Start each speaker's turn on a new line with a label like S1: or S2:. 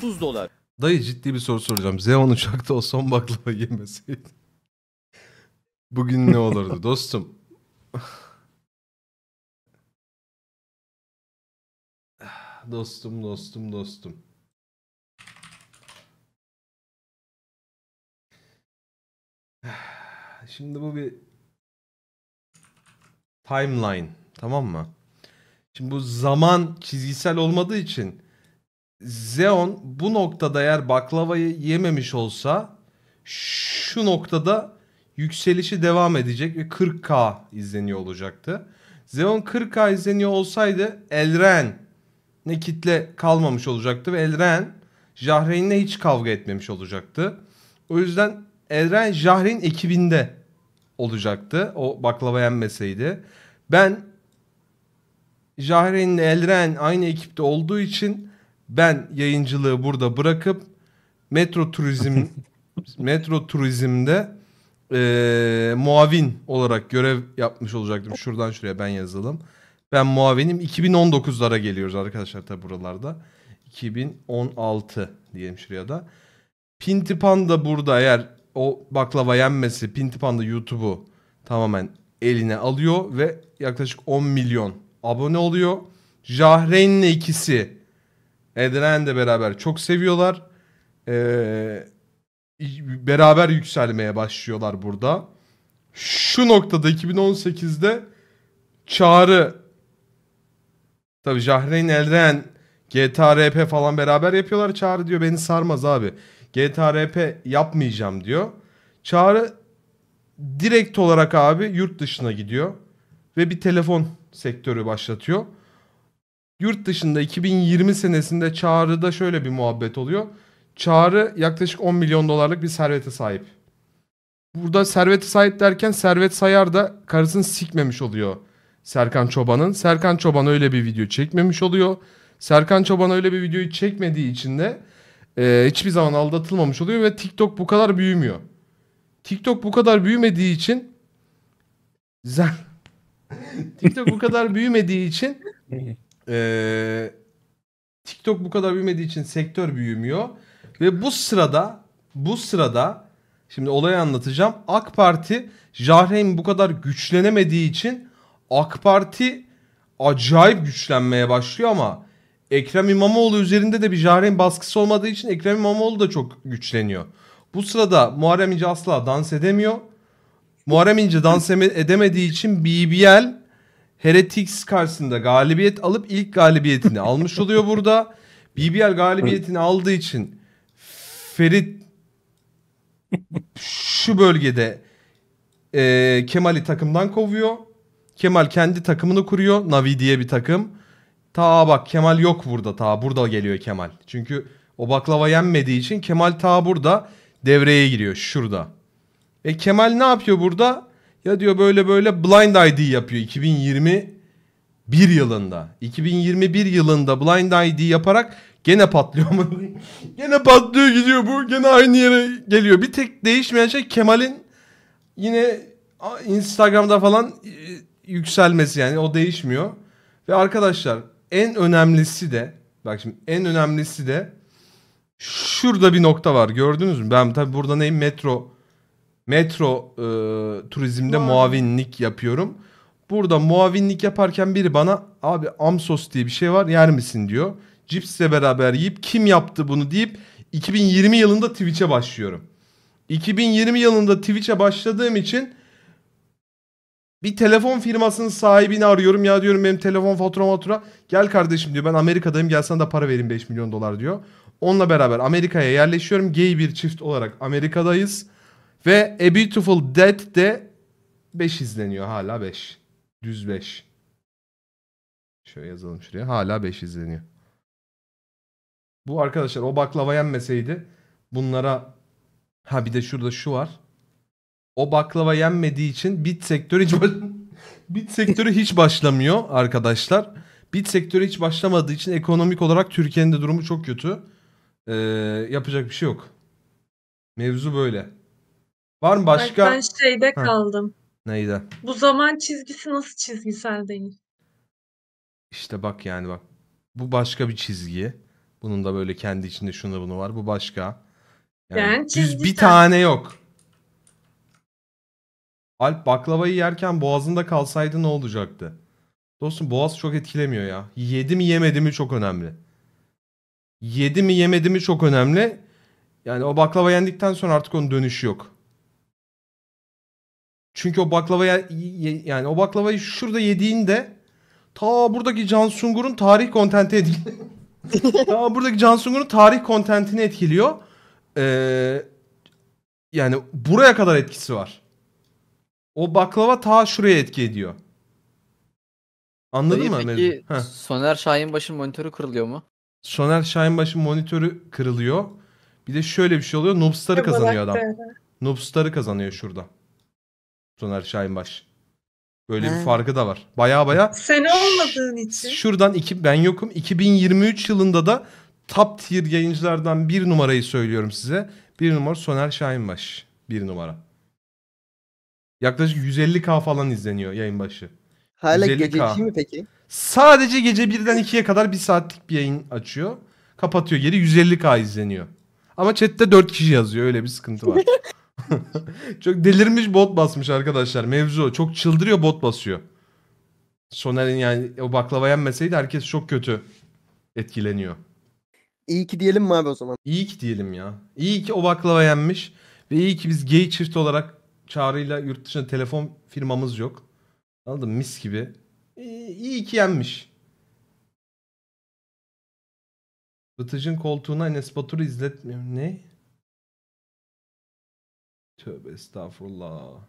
S1: 30 dolar. Dayı ciddi bir soru soracağım. Zeon uçakta o son baklava yemeseydi. Bugün ne olurdu dostum? dostum, dostum, dostum. Şimdi bu bir timeline tamam mı? Şimdi bu zaman çizgisel olmadığı için Zeon bu noktada eğer baklavayı yememiş olsa şu noktada yükselişi devam edecek ve 40k izleniyor olacaktı. Zeon 40k izleniyor olsaydı Elren ne kitle kalmamış olacaktı ve Elren Jahreyn'le hiç kavga etmemiş olacaktı. O yüzden Elren Jahreyn ekibinde olacaktı. O baklava yenmeseydi. Ben Jahreyn'le Elren aynı ekipte olduğu için ben yayıncılığı burada bırakıp metro turizm metro turizmde e, muavin olarak görev yapmış olacaktım. Şuradan şuraya ben yazalım. Ben muavinim. 2019'lara geliyoruz arkadaşlar tabi buralarda. 2016 diyelim şuraya da. Pintipan da burada eğer o baklava yenmesi Pintipan da YouTube'u tamamen eline alıyor ve yaklaşık 10 milyon abone oluyor. Jahreyn'le ikisi Edren de beraber çok seviyorlar. Ee, beraber yükselmeye başlıyorlar burada. Şu noktada 2018'de Çağrı tabii Jahreyn Elren GTRP falan beraber yapıyorlar. Çağrı diyor beni sarmaz abi. GTRP yapmayacağım diyor. Çağrı direkt olarak abi yurt dışına gidiyor ve bir telefon sektörü başlatıyor. Yurt dışında 2020 senesinde Çağrı'da şöyle bir muhabbet oluyor. Çağrı yaklaşık 10 milyon dolarlık bir servete sahip. Burada servete sahip derken Servet Sayar da karısını sikmemiş oluyor Serkan Çoban'ın. Serkan Çoban öyle bir video çekmemiş oluyor. Serkan Çoban öyle bir videoyu çekmediği için de e, hiçbir zaman aldatılmamış oluyor ve TikTok bu kadar büyümüyor. TikTok bu kadar büyümediği için TikTok bu kadar büyümediği için Ee, TikTok bu kadar büyümediği için sektör büyümüyor. Ve bu sırada bu sırada şimdi olayı anlatacağım. AK Parti Jahreyn bu kadar güçlenemediği için AK Parti acayip güçlenmeye başlıyor ama Ekrem İmamoğlu üzerinde de bir Jahreyn baskısı olmadığı için Ekrem İmamoğlu da çok güçleniyor. Bu sırada Muharrem İnce asla dans edemiyor. Muharrem İnce dans edemediği için BBL Heretics karşısında galibiyet alıp ilk galibiyetini almış oluyor burada. BBL galibiyetini aldığı için Ferit şu bölgede e, Kemal'i takımdan kovuyor. Kemal kendi takımını kuruyor. Navi diye bir takım. Ta bak Kemal yok burada ta. Burada geliyor Kemal. Çünkü o baklava yenmediği için Kemal ta burada devreye giriyor. Şurada. E Kemal ne yapıyor burada? Ya diyor böyle böyle Blind ID yapıyor 2021 yılında. 2021 yılında Blind ID yaparak gene patlıyor mu? gene patlıyor gidiyor bu. Gene aynı yere geliyor. Bir tek değişmeyen şey Kemal'in yine Instagram'da falan e, yükselmesi yani o değişmiyor. Ve arkadaşlar en önemlisi de bak şimdi en önemlisi de şurada bir nokta var gördünüz mü? Ben tabi burada neyim metro metro e, turizmde wow. muavinlik yapıyorum. Burada muavinlik yaparken biri bana abi amsos diye bir şey var yer misin diyor. Cipsle beraber yiyip kim yaptı bunu deyip 2020 yılında Twitch'e başlıyorum. 2020 yılında Twitch'e başladığım için bir telefon firmasının sahibini arıyorum. Ya diyorum benim telefon fatura fatura. Gel kardeşim diyor ben Amerika'dayım gelsen de para vereyim 5 milyon dolar diyor. Onunla beraber Amerika'ya yerleşiyorum. Gay bir çift olarak Amerika'dayız. Ve A Beautiful Dead de 5 izleniyor hala 5. Düz 5. Şöyle yazalım şuraya. Hala 5 izleniyor. Bu arkadaşlar o baklava yenmeseydi bunlara ha bir de şurada şu var. O baklava yenmediği için bit sektörü hiç bit sektörü hiç başlamıyor arkadaşlar. Bit sektörü hiç başlamadığı için ekonomik olarak Türkiye'nin de durumu çok kötü. Ee, yapacak bir şey yok. Mevzu böyle. Var mı başka? Ben şeyde Heh. kaldım. Neydi? Bu zaman çizgisi nasıl çizgisel değil? İşte bak yani bak. Bu başka bir çizgi. Bunun da böyle kendi içinde şunu bunu var. Bu başka. Yani, yani düz bir tane yok. Alp baklavayı yerken boğazında kalsaydı ne olacaktı? Dostum boğaz çok etkilemiyor ya. Yedi mi yemedi mi çok önemli. Yedi mi yemedi mi çok önemli. Yani o baklava yendikten sonra artık onun dönüşü yok. Çünkü o baklavaya yani o baklavayı şurada yediğinde ta buradaki Can Sungur'un tarih kontenti etkiliyor. ta buradaki Can Sungur'un tarih kontentini etkiliyor. Ee, yani buraya kadar etkisi var. O baklava ta şuraya etki ediyor. Anladın Dayı mı? Peki Heh. Soner Şahinbaş'ın monitörü kırılıyor mu? Soner Şahinbaş'ın monitörü kırılıyor. Bir de şöyle bir şey oluyor. Noobstar'ı kazanıyor adam. Noobstar'ı kazanıyor şurada. Soner Şahinbaş. Böyle He. bir farkı da var. Baya baya. Sen olmadığın için. Şuradan iki, ben yokum. 2023 yılında da top tier yayıncılardan bir numarayı söylüyorum size. Bir numara Soner Şahinbaş. Bir numara. Yaklaşık 150k falan izleniyor yayın başı. Hala gece k mi peki? Sadece gece 1'den 2'ye kadar bir saatlik bir yayın açıyor. Kapatıyor geri 150k izleniyor. Ama chatte 4 kişi yazıyor öyle bir sıkıntı var. çok delirmiş bot basmış arkadaşlar. Mevzu çok çıldırıyor bot basıyor. Soner'in yani o baklava yenmeseydi herkes çok kötü etkileniyor. İyi ki diyelim mi abi o zaman? İyi ki diyelim ya. İyi ki o baklava yenmiş. Ve iyi ki biz gay çift olarak çağrıyla yurt dışında telefon firmamız yok. Anladın mı? Mis gibi. İyi, ki yenmiş. Bıtıcın koltuğuna Enes Batur'u izletmiyor. Ne? Tövbe estağfurullah.